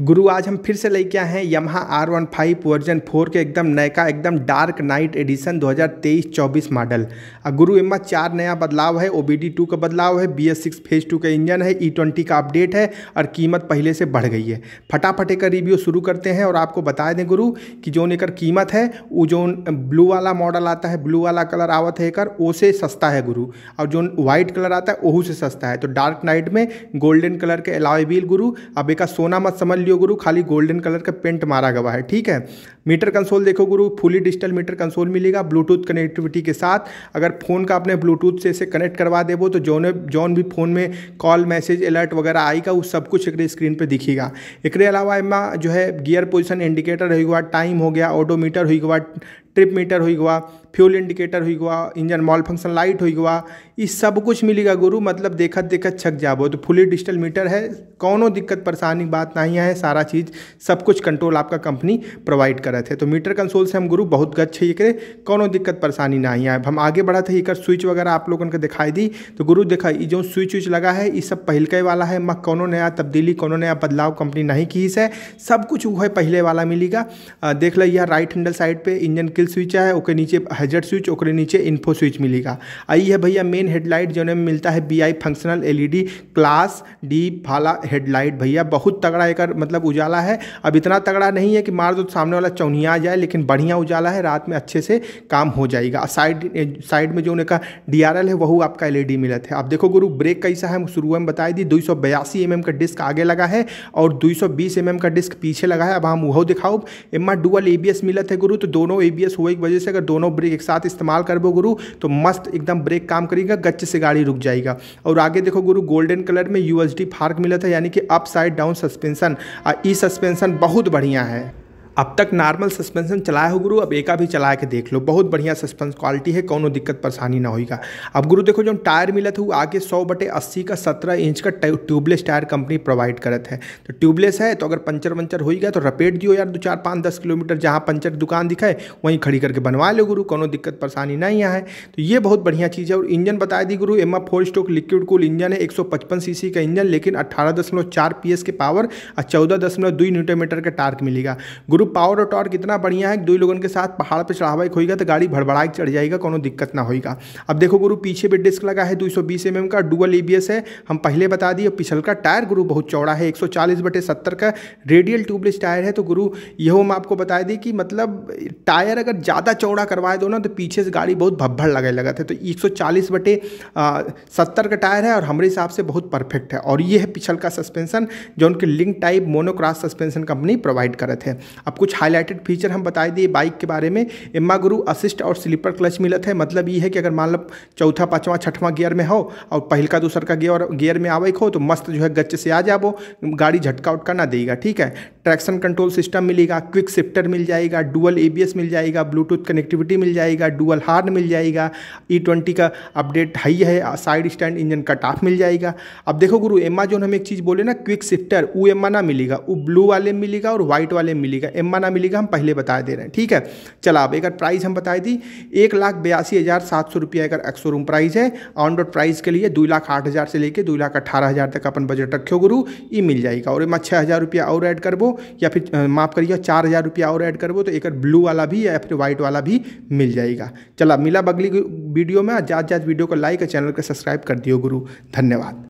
गुरु आज हम फिर से लेके आए हैं Yamaha R one five version four के एकदम नए का एकदम डार्क नाइट एडिशन 2023-24 मॉडल अब गुरु एम्मा चार नया बदलाव है ओ बी डी टू का बदलाव है B S six phase two का इंजन है ई e ट्वेंटी का अपडेट है और कीमत पहले से बढ़ गई है फटाफट का रिव्यू शुरू करते हैं और आपको बता दें गुरु कि जो एक कीमत है वो जो ब्लू वाला मॉडल आता है ब्लू वाला कलर आवत है एक वो से सस्ता है गुरु और जो व्हाइट कलर आता है वह से सस्ता है तो डार्क नाइट में गोल्डन कलर के अलावे भी गुरु अब एक सोना मत समझ वीडियो गुरु खाली गोल्डन कलर का पेंट मारा हुआ है ठीक है मीटर कंसोल देखो गुरु फुली डिजिटल मीटर कंसोल मिलेगा ब्लूटूथ कनेक्टिविटी के साथ अगर फ़ोन का अपने ब्लूटूथ से इसे कनेक्ट करवा देवो तो जो जौन भी फ़ोन में कॉल मैसेज अलर्ट वगैरह आएगा वो सब कुछ एक स्क्रीन पर दिखेगा एक अलावा इमा जो है गियर पोजिशन इंडिकेटर हुआ टाइम हो गया ऑडोमीटर हुआ ट्रिप मीटर हुआ फ्यूल इंडिकेटर हुई हुआ इंजन मॉल फंक्शन लाइट हुई हुआ ये सब कुछ मिलेगा गुरु मतलब देखत देखत छक जाबो तो फुली डिजिटल मीटर है कोनो दिक्कत परेशानी बात नहीं है सारा चीज़ सब कुछ कंट्रोल आपका कंपनी प्रोवाइड करे थे तो मीटर कंसोल से हम गुरु बहुत गच्छ है एक कोनो दिक्कत परेशानी नहीं है हम आगे बढ़ा थे एक स्विच वगैरह आप लोगों को दिखाई दी तो गुरु देखा ये जो स्विच उच लगा है ये सब पहलके वाला है मैं कोनो नया तब्दीली कोनो नया बदलाव कंपनी नहीं की है सब कुछ वह पहले वाला मिलेगा देख लिया राइट हैंडल साइड पर इंजन किल स्विच है ओके नीचे हाइजर स्विच और नीचे इन्फो स्विच मिलेगा आई है भैया मेन हेडलाइट जो में मिलता है B I functional LED class D भाला हेडलाइट भैया बहुत तगड़ा एक मतलब उजाला है अब इतना तगड़ा नहीं है कि मार दो सामने वाला चौनिया आ जाए लेकिन बढ़िया उजाला है रात में अच्छे से काम हो जाएगा साइड साइड में जो उनका डी आर एल है वह आपका एल ई e डी मिला है आप देखो गुरु ब्रेक कैसा है शुरू में बताई दी दो सौ बयासी एम एम का डिस्क आगे लगा है और दो सौ बीस एम एम का डिस्क पीछे लगा है अब हम वह दिखाओ आर डुअल ए बी एस मिलत है गुरु तो दोनों ए बी एस हुए की वजह से अगर दोनों ब्रेक बैटरी एक साथ इस्तेमाल कर गुरु तो मस्त एकदम ब्रेक काम करेगा गच्चे से गाड़ी रुक जाएगा और आगे देखो गुरु गोल्डन कलर में यू फार्क मिला था यानी कि अप साइड डाउन सस्पेंसन ई सस्पेंसन बहुत बढ़िया है अब तक नॉर्मल सस्पेंशन चलाया हो गुरु अब एका भी चला के देख लो बहुत बढ़िया सस्पेंस क्वालिटी है कोनो दिक्कत परेशानी ना होगा अब गुरु देखो जो टायर मिला था वो आगे सौ बटे अस्सी का सत्रह इंच का ट्यूबलेस टायर कंपनी प्रोवाइड करत है तो ट्यूबलेस है तो अगर पंचर वंचर हो गया तो रपेट दियो यार दो चार पाँच दस किलोमीटर जहाँ पंचर दुकान दिखाए वहीं खड़ी करके बनवा लो गुरु कोनो दिक्कत परेशानी नहीं यहाँ है तो ये बहुत बढ़िया चीज़ है और इंजन बता दी गुरु एम four stroke liquid cool engine है एक सौ का इंजन लेकिन अट्ठारह के पावर और चौदह दुई मीटर का टार्क मिलेगा गुरु पावर और टॉर्क इतना बढ़िया है दो लोगों के साथ पहाड़ पर चढ़ावा एक होगा तो गाड़ी भड़बड़ा के चढ़ जाएगा कोई दिक्कत ना होगा अब देखो गुरु पीछे भी डिस्क लगा है दो सौ बीस एम का डुअल ए बी एस है हम पहले बता दिए पिछल का टायर गुरु बहुत चौड़ा है एक सौ चालीस बटे सत्तर का रेडियल ट्यूबलेस टायर है तो गुरु यह हम आपको बता दें कि मतलब टायर अगर ज़्यादा चौड़ा करवाए दो ना तो पीछे से गाड़ी बहुत भब्भड़ लगे लगा थे तो एक सौ चालीस बटे सत्तर का टायर है और हमारे हिसाब से बहुत परफेक्ट है और ये है पिछल का सस्पेंसन जो उनके link type monocross suspension company provide करते हैं अब कुछ हाईलाइटेड फीचर हम बताए दिए बाइक के बारे में इम्मा गुरु असिस्ट और स्लीपर क्लच मिलत है मतलब ये है कि अगर मान लो चौथा पाँचवा छठवां गियर में हो और पहल का दूसर का गियर गियर में आवे हो तो मस्त जो है गच्चे से आ जाओ गाड़ी झटका उटका ना देगा ठीक है ट्रैक्शन कंट्रोल सिस्टम मिलेगा क्विक शिफ्टर मिल जाएगा डुअल ए मिल जाएगा ब्लूटूथ कनेक्टिविटी मिल जाएगा डुअल हार्न मिल जाएगा ई e ट्वेंटी का अपडेट हाई है side stand engine cut off मिल जाएगा अब देखो गुरु एमाजोन हम एक चीज़ बोले ना क्विक शिफ्टर वो एम ना मिलेगा वो ब्लू वाले में मिलेगा और व्हाइट वाले में मिलेगा एम ना मिलेगा हम पहले बता दे रहे हैं ठीक है चला अब एक प्राइस हम बताए दी एक लाख बयासी हज़ार सात सौ रुपया एक शोरूम प्राइस है ऑन रोड प्राइस के लिए दो लाख आठ हज़ार से लेकर दो लाख अठारह हज़ार तक अपन बजट रखियो गुरु ये मिल जाएगा और एम छः हज़ार रुपया और ऐड करबो या फिर माफ़ करिएगा चार हज़ार रुपया और ऐड करबो तो एक ब्लू वाला भी या फिर व्हाइट वाला भी मिल जाएगा चला मिला अगली वीडियो में जात जात वीडियो को लाइक और चैनल को सब्सक्राइब कर दियो गुरु धन्यवाद